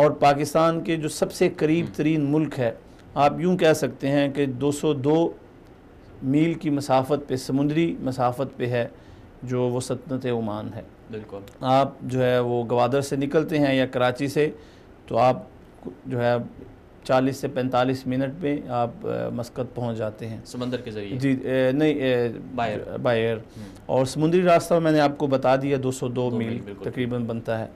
اور پاکستان کے جو سب سے قریب ترین ملک ہے آپ یوں کہہ سکتے ہیں کہ دو سو دو میل کی مسافت پہ سمندری مسافت پہ ہے جو وہ سلطنت عمان ہے بالکل آپ جو ہے وہ گوادر سے نکلتے ہیں یا کراچی سے تو آپ جو ہے چالیس سے پینتالیس منٹ میں آپ مسقط پہنچ جاتے ہیں سمندر کے ذریعے جی نہیں باہر باہر اور سمندری راستہ میں نے آپ کو بتا دیا دو سو دو میل تقریباً بنتا ہے